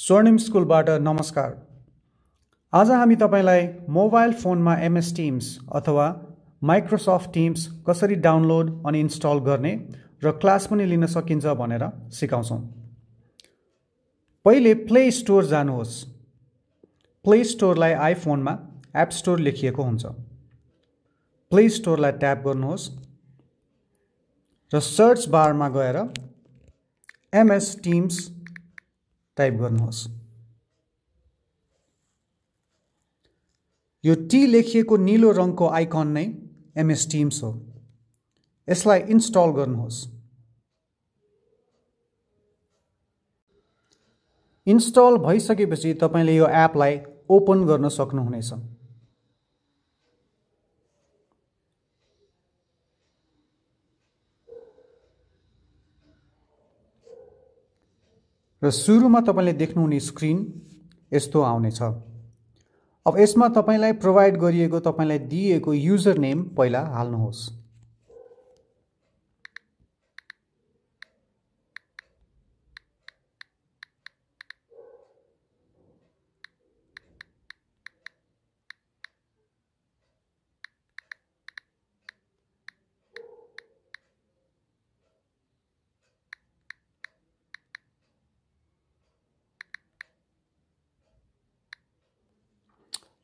स्वर्णिम स्कुलबाट नमस्कार आज हामी तपाईँलाई मोबाइल फोनमा एमएस टिम्स अथवा माइक्रोसफ्ट टिम्स कसरी डाउनलोड अनि इन्स्टल गर्ने र क्लास पनि लिन सकिन्छ भनेर सिकाउँछौँ पहिले प्ले स्टोर जानुहोस् प्ले स्टोरलाई आइफोनमा एप स्टोर लेखिएको हुन्छ प्ले स्टोरलाई ट्याप गर्नुहोस् र सर्च बारमा गएर एमएस टिम्स टाइप गर्नुहोस् यो टी लेखिएको निलो रङको आइकन नै एमएस टिम्स हो यसलाई इन्स्टल गर्नुहोस् इन्स्टल भइसकेपछि तपाईँले यो एपलाई ओपन गर्न सक्नुहुनेछ र सुरुमा तपाईँले देख्नुहुने स्क्रिन यस्तो आउनेछ अब यसमा तपाईँलाई प्रोभाइड गरिएको तपाईँलाई दिइएको युजर नेम पहिला हाल्नुहोस्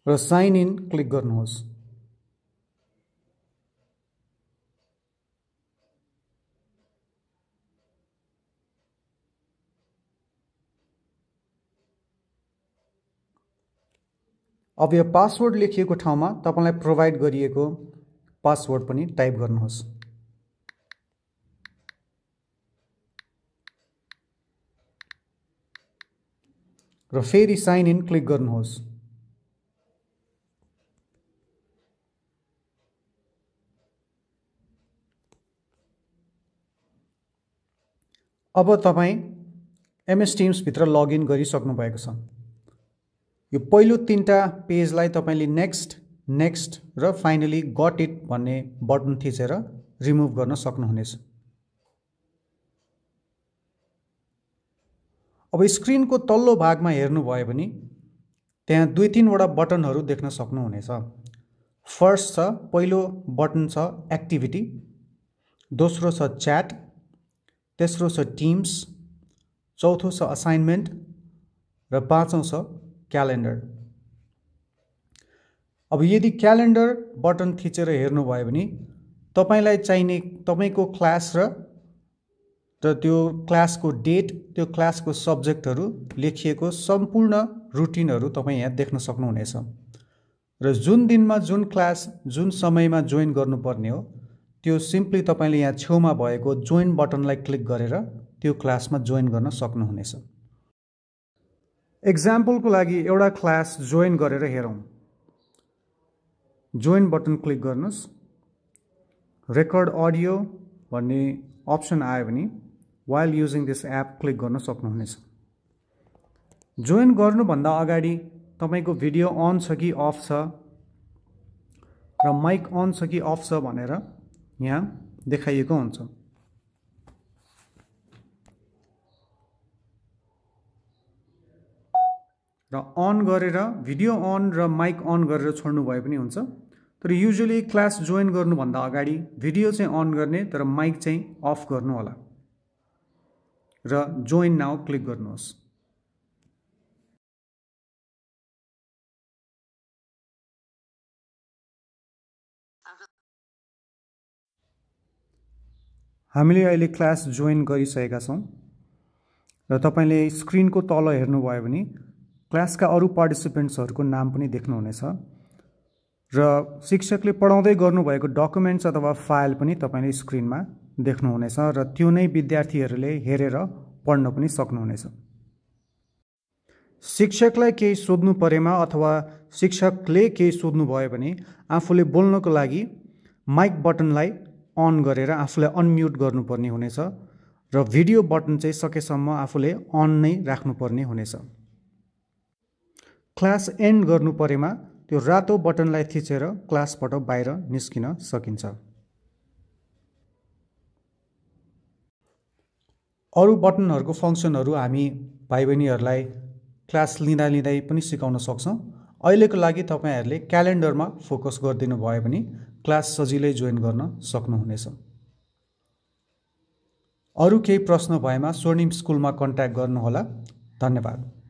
र साइन इन क्लिक गर्नुहोस् अब यो पासवर्ड लेखिएको ठाउँमा तपाईँलाई प्रोभाइड गरिएको पासवर्ड पनि टाइप गर्नुहोस् र फेरि साइन इन क्लिक गर्नुहोस् अब तपाईँ एमएस टिम्सभित्र लगइन गरिसक्नु भएको छ यो पहिलो तिनवटा पेजलाई तपाईँले नेक्स्ट नेक्स्ट र फाइनली गट इट भन्ने बटन थिचेर रिमुभ गर्न सक्नुहुनेछ अब स्क्रिनको तल्लो भागमा हेर्नुभयो भने त्यहाँ दुई तिनवटा बटनहरू देख्न सक्नुहुनेछ फर्स्ट छ पहिलो बटन छ एक्टिभिटी दोस्रो छ च्याट तेस्रो छ टिम्स चौथो छ असाइनमेन्ट र पाँचौँ छ क्यालेन्डर अब यदि क्यालेन्डर बटन थिचेर हेर्नुभयो भने तपाईँलाई चाहिने तपाईँको क्लास र र त्यो क्लासको डेट त्यो क्लासको सब्जेक्टहरू लेखिएको सम्पूर्ण रुटिनहरू तपाईँ यहाँ देख्न सक्नुहुनेछ र जुन दिनमा जुन क्लास जुन समयमा जोइन गर्नुपर्ने हो त्यो सिम्पली तपाईँले यहाँ छेउमा भएको जोइन बटनलाई क्लिक गरेर त्यो क्लासमा जोइन गर्न सक्नुहुनेछ एक्जाम्पलको लागि एउटा क्लास जोइन गरेर हेरौँ जोइन बटन क्लिक गर्नुहोस् रेकर्ड अडियो भन्ने अप्सन आयो भने while using this app click गर्न सक्नुहुनेछ जोइन गर्नुभन्दा अगाडि तपाईँको भिडियो अन छ कि अफ छ र माइक अन छ कि अफ छ भनेर यहाँ देखाइएको हुन्छ र अन गरेर भिडियो अन र माइक अन गरेर छोड्नु भए पनि हुन्छ तर युजली क्लास जोइन गर्नुभन्दा अगाडि भिडियो चाहिँ अन गर्ने तर माइक चाहिँ अफ गर्नु होला र जोइन नाउ क्लिक गर्नुहोस् हामीले अहिले क्लास जोइन गरिसकेका छौँ र तपाईँले स्क्रिनको तल हेर्नुभयो भने क्लासका अरू पार्टिसिपेन्ट्सहरूको नाम पनि देख्नुहुनेछ र शिक्षकले पढाउँदै गर्नुभएको डकुमेन्ट्स अथवा फाइल पनि तपाईँले स्क्रिनमा देख्नुहुनेछ र त्यो नै विद्यार्थीहरूले हेरेर पढ्न पनि सक्नुहुनेछ शिक्षकलाई केही सोध्नु परेमा अथवा शिक्षकले केही सोध्नुभयो भने आफूले बोल्नको लागि माइक बटनलाई अन गरेर आफूलाई अनम्युट गर्नुपर्ने हुनेछ र भिडियो बटन चाहिँ सकेसम्म आफूले अन नै राख्नुपर्ने हुनेछ क्लास एन्ड गर्नु परेमा त्यो रातो बटनलाई थिचेर क्लासबाट बाहिर निस्किन सकिन्छ अरू बटनहरूको फङ्सनहरू हामी भाइ बहिनीहरूलाई क्लास लिँदा लिँदै पनि सिकाउन सक्छौँ अहिलेको लागि तपाईँहरूले क्यालेन्डरमा फोकस गरिदिनु भयो भने क्लास सजिलै जोइन गर्न सक्नुहुनेछ अरू केही प्रश्न भएमा स्वर्णिम स्कुलमा कन्ट्याक्ट गर्नुहोला धन्यवाद